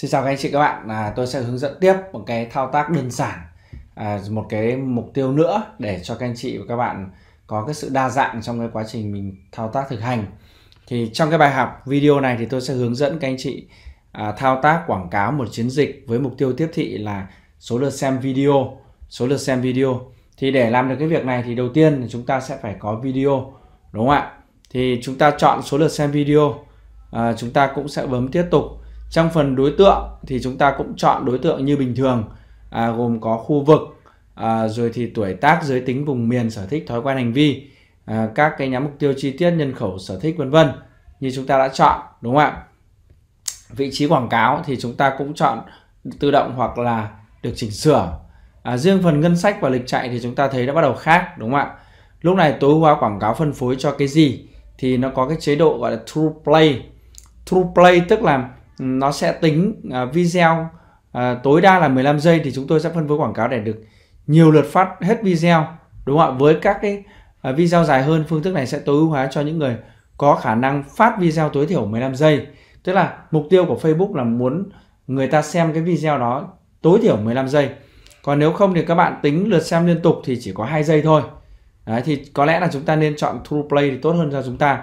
Xin chào các anh chị các bạn, à, tôi sẽ hướng dẫn tiếp một cái thao tác đơn giản, à, một cái mục tiêu nữa để cho các anh chị và các bạn có cái sự đa dạng trong cái quá trình mình thao tác thực hành. Thì trong cái bài học video này thì tôi sẽ hướng dẫn các anh chị à, thao tác quảng cáo một chiến dịch với mục tiêu tiếp thị là số lượt xem video, số lượt xem video. Thì để làm được cái việc này thì đầu tiên chúng ta sẽ phải có video, đúng không ạ? Thì chúng ta chọn số lượt xem video, à, chúng ta cũng sẽ bấm tiếp tục trong phần đối tượng thì chúng ta cũng chọn đối tượng như bình thường à, gồm có khu vực à, rồi thì tuổi tác giới tính vùng miền sở thích thói quen hành vi à, các cái nhóm mục tiêu chi tiết nhân khẩu sở thích vân vân như chúng ta đã chọn đúng không ạ vị trí quảng cáo thì chúng ta cũng chọn tự động hoặc là được chỉnh sửa à, riêng phần ngân sách và lịch chạy thì chúng ta thấy đã bắt đầu khác đúng không ạ lúc này tối ưu hóa quảng cáo phân phối cho cái gì thì nó có cái chế độ gọi là true play true play tức là nó sẽ tính à, video à, tối đa là 15 giây thì chúng tôi sẽ phân phối quảng cáo để được nhiều lượt phát hết video đúng không ạ với các cái à, video dài hơn phương thức này sẽ tối ưu hóa cho những người có khả năng phát video tối thiểu 15 giây tức là mục tiêu của Facebook là muốn người ta xem cái video đó tối thiểu 15 giây còn nếu không thì các bạn tính lượt xem liên tục thì chỉ có hai giây thôi Đấy, thì có lẽ là chúng ta nên chọn True Play thì tốt hơn cho chúng ta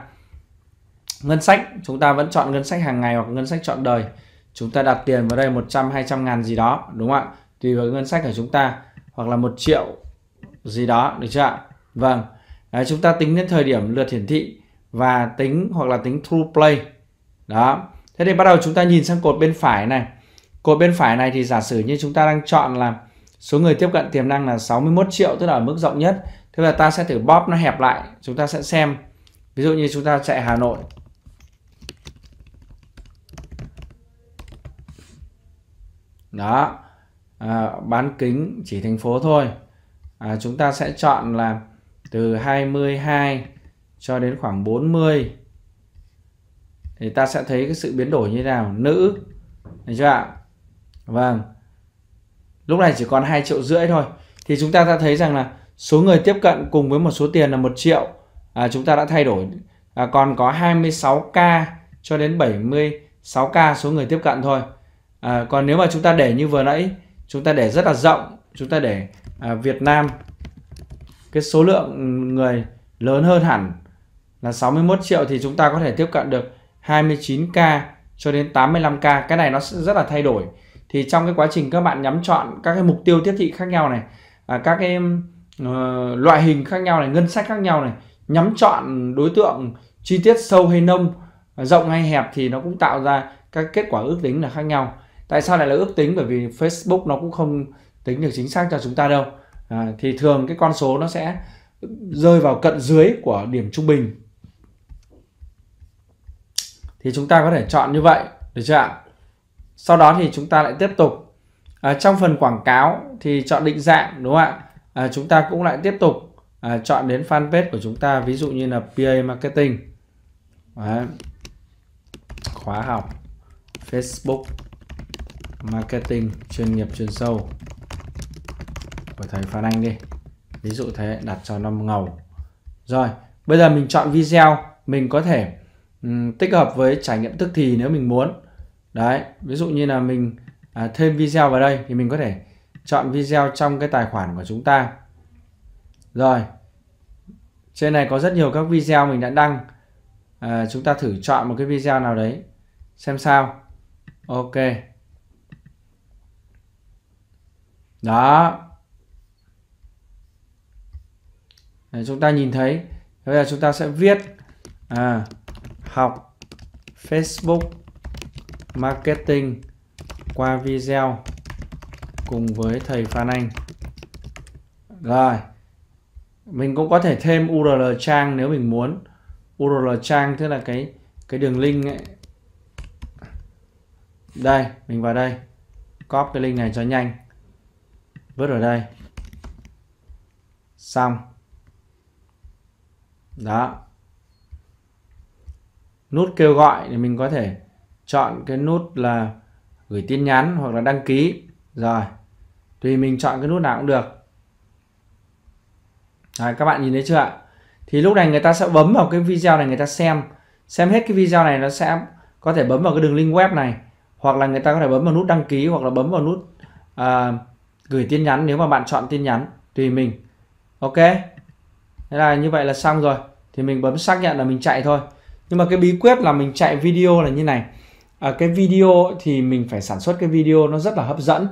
ngân sách chúng ta vẫn chọn ngân sách hàng ngày hoặc ngân sách chọn đời chúng ta đặt tiền vào đây 100 200 ngàn gì đó đúng không ạ tùy vào ngân sách của chúng ta hoặc là một triệu gì đó được chưa ạ vâng Đấy, chúng ta tính đến thời điểm lượt hiển thị và tính hoặc là tính true play đó thế thì bắt đầu chúng ta nhìn sang cột bên phải này cột bên phải này thì giả sử như chúng ta đang chọn là số người tiếp cận tiềm năng là 61 triệu tức là ở mức rộng nhất thế là ta sẽ thử bóp nó hẹp lại chúng ta sẽ xem ví dụ như chúng ta chạy Hà Nội đó à, bán kính chỉ thành phố thôi à, chúng ta sẽ chọn là từ 22 cho đến khoảng 40 thì ta sẽ thấy cái sự biến đổi như thế nào nữ được chưa ạ vâng lúc này chỉ còn 2 triệu rưỡi thôi thì chúng ta đã thấy rằng là số người tiếp cận cùng với một số tiền là một triệu à, chúng ta đã thay đổi à, còn có 26k cho đến 76k số người tiếp cận thôi à, còn nếu mà chúng ta để như vừa nãy chúng ta để rất là rộng chúng ta để à, Việt Nam cái số lượng người lớn hơn hẳn là 61 triệu thì chúng ta có thể tiếp cận được 29k cho đến 85k cái này nó sẽ rất là thay đổi thì trong cái quá trình các bạn nhắm chọn các cái mục tiêu tiếp thị khác nhau này à, các cái uh, loại hình khác nhau này ngân sách khác nhau này nhắm chọn đối tượng chi tiết sâu hay nông rộng hay hẹp thì nó cũng tạo ra các kết quả ước tính là khác nhau tại sao lại là ước tính bởi vì Facebook nó cũng không tính được chính xác cho chúng ta đâu à, thì thường cái con số nó sẽ rơi vào cận dưới của điểm trung bình thì chúng ta có thể chọn như vậy được chưa ạ sau đó thì chúng ta lại tiếp tục à, trong phần quảng cáo thì chọn định dạng đúng không ạ à, chúng ta cũng lại tiếp tục à, chọn đến fanpage của chúng ta ví dụ như là PA marketing Đấy. khóa học Facebook marketing chuyên nghiệp chuyên sâu của thầy Phan Anh đi ví dụ thế đặt cho năm ngầu rồi bây giờ mình chọn video mình có thể um, tích hợp với trải nghiệm tức thì nếu mình muốn đấy ví dụ như là mình à, thêm video vào đây thì mình có thể chọn video trong cái tài khoản của chúng ta rồi trên này có rất nhiều các video mình đã đăng à, chúng ta thử chọn một cái video nào đấy xem sao ok đó Đấy, chúng ta nhìn thấy bây giờ chúng ta sẽ viết à, học Facebook marketing qua video cùng với thầy Phan Anh rồi mình cũng có thể thêm URL trang nếu mình muốn URL trang tức là cái cái đường link ấy. đây mình vào đây copy cái link này cho nhanh vớt ở đây xong đó nút kêu gọi thì mình có thể chọn cái nút là gửi tin nhắn hoặc là đăng ký rồi tùy mình chọn cái nút nào cũng được Đấy, các bạn nhìn thấy chưa ạ thì lúc này người ta sẽ bấm vào cái video này người ta xem xem hết cái video này nó sẽ có thể bấm vào cái đường link web này hoặc là người ta có thể bấm vào nút đăng ký hoặc là bấm vào nút uh, gửi tin nhắn nếu mà bạn chọn tin nhắn tùy mình ok thế là như vậy là xong rồi thì mình bấm xác nhận là mình chạy thôi nhưng mà cái bí quyết là mình chạy video là như này à, cái video thì mình phải sản xuất cái video nó rất là hấp dẫn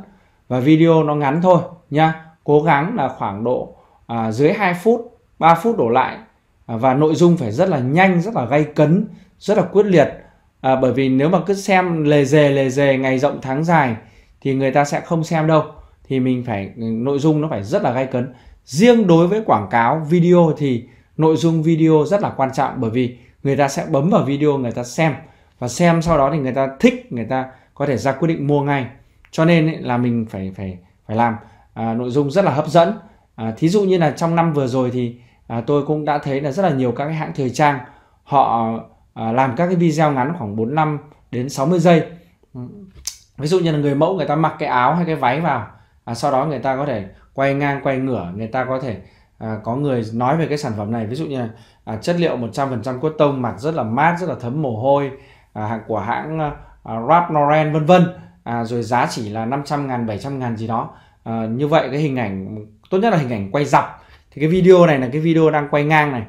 và video nó ngắn thôi nha cố gắng là khoảng độ à, dưới 2 phút 3 phút đổ lại à, và nội dung phải rất là nhanh rất là gay cấn rất là quyết liệt à, bởi vì nếu mà cứ xem lề dề lề dề ngày rộng tháng dài thì người ta sẽ không xem đâu thì mình phải nội dung nó phải rất là gai cấn riêng đối với quảng cáo video thì nội dung video rất là quan trọng bởi vì người ta sẽ bấm vào video người ta xem và xem sau đó thì người ta thích người ta có thể ra quyết định mua ngay cho nên là mình phải phải phải làm à, nội dung rất là hấp dẫn à, thí dụ như là trong năm vừa rồi thì à, tôi cũng đã thấy là rất là nhiều các cái hãng thời trang họ à, làm các cái video ngắn khoảng năm đến 60 giây ví dụ như là người mẫu người ta mặc cái áo hay cái váy vào à, sau đó người ta có thể quay ngang quay ngửa người ta có thể à, có người nói về cái sản phẩm này ví dụ như là, à, chất liệu 100% cốt tông mặt rất là mát rất là thấm mồ hôi à, hàng của hãng à, à Rapnoren vân vân à, rồi giá chỉ là 500 ngàn 700 ngàn gì đó à, như vậy cái hình ảnh tốt nhất là hình ảnh quay dọc thì cái video này là cái video đang quay ngang này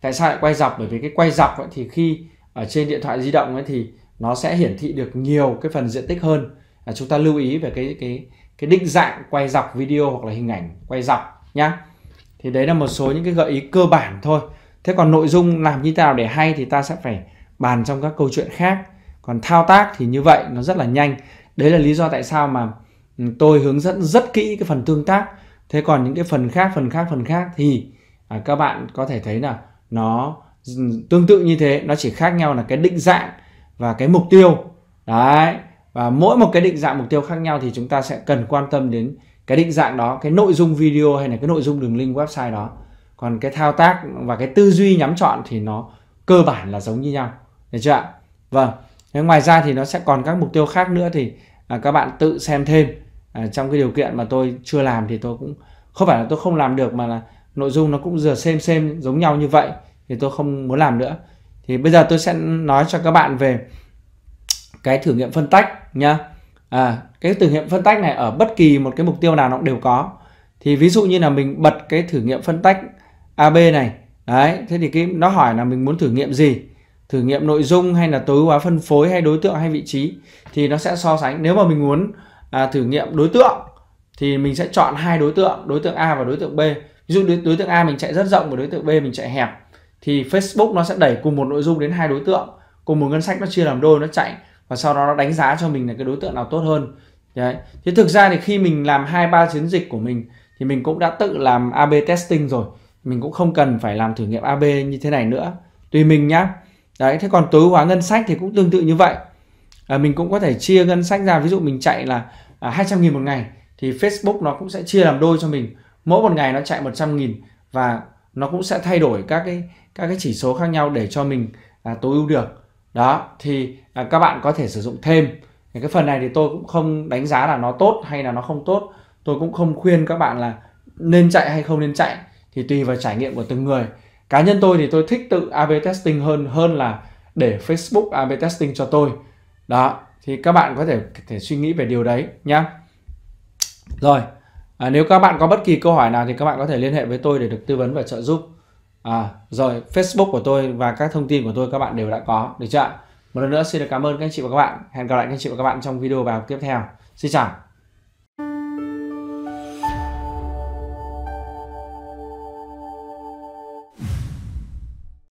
tại sao lại quay dọc bởi vì cái quay dọc ấy, thì khi ở trên điện thoại di động ấy, thì nó sẽ hiển thị được nhiều cái phần diện tích hơn à, chúng ta lưu ý về cái cái cái định dạng quay dọc video hoặc là hình ảnh quay dọc nhá thì đấy là một số những cái gợi ý cơ bản thôi thế còn nội dung làm như thế nào để hay thì ta sẽ phải bàn trong các câu chuyện khác còn thao tác thì như vậy nó rất là nhanh đấy là lý do tại sao mà ừ, tôi hướng dẫn rất kỹ cái phần tương tác thế còn những cái phần khác phần khác phần khác thì à, các bạn có thể thấy là nó ừ, tương tự như thế nó chỉ khác nhau là cái định dạng và cái mục tiêu đấy và mỗi một cái định dạng mục tiêu khác nhau thì chúng ta sẽ cần quan tâm đến cái định dạng đó cái nội dung video hay là cái nội dung đường link website đó còn cái thao tác và cái tư duy nhắm chọn thì nó cơ bản là giống như nhau được chưa ạ vâng thế ngoài ra thì nó sẽ còn các mục tiêu khác nữa thì à, các bạn tự xem thêm à, trong cái điều kiện mà tôi chưa làm thì tôi cũng không phải là tôi không làm được mà là nội dung nó cũng dừa xem xem giống nhau như vậy thì tôi không muốn làm nữa thì bây giờ tôi sẽ nói cho các bạn về cái thử nghiệm phân tách nhá à, cái thử nghiệm phân tách này ở bất kỳ một cái mục tiêu nào nó cũng đều có thì ví dụ như là mình bật cái thử nghiệm phân tách AB này đấy thế thì cái nó hỏi là mình muốn thử nghiệm gì thử nghiệm nội dung hay là tối ưu hóa phân phối hay đối tượng hay vị trí thì nó sẽ so sánh nếu mà mình muốn à, thử nghiệm đối tượng thì mình sẽ chọn hai đối tượng đối tượng A và đối tượng B ví dụ đối tượng A mình chạy rất rộng và đối tượng B mình chạy hẹp thì Facebook nó sẽ đẩy cùng một nội dung đến hai đối tượng cùng một ngân sách nó chia làm đôi nó chạy và sau đó nó đánh giá cho mình là cái đối tượng nào tốt hơn Đấy. Thế thực ra thì khi mình làm hai ba chiến dịch của mình thì mình cũng đã tự làm AB testing rồi. Mình cũng không cần phải làm thử nghiệm AB như thế này nữa. Tùy mình nhá. Đấy, thế còn tối hóa ngân sách thì cũng tương tự như vậy. À, mình cũng có thể chia ngân sách ra, ví dụ mình chạy là à, 200 nghìn một ngày thì Facebook nó cũng sẽ chia làm đôi cho mình. Mỗi một ngày nó chạy 100 nghìn và nó cũng sẽ thay đổi các cái các cái chỉ số khác nhau để cho mình à, tối ưu được đó thì à, các bạn có thể sử dụng thêm cái phần này thì tôi cũng không đánh giá là nó tốt hay là nó không tốt tôi cũng không khuyên các bạn là nên chạy hay không nên chạy thì tùy vào trải nghiệm của từng người cá nhân tôi thì tôi thích tự AB testing hơn hơn là để Facebook AB testing cho tôi đó thì các bạn có thể thể suy nghĩ về điều đấy nhé rồi à, nếu các bạn có bất kỳ câu hỏi nào thì các bạn có thể liên hệ với tôi để được tư vấn và trợ giúp à, rồi Facebook của tôi và các thông tin của tôi các bạn đều đã có được chưa ạ một lần nữa xin được cảm ơn các anh chị và các bạn hẹn gặp lại các anh chị và các bạn trong video bài học tiếp theo xin chào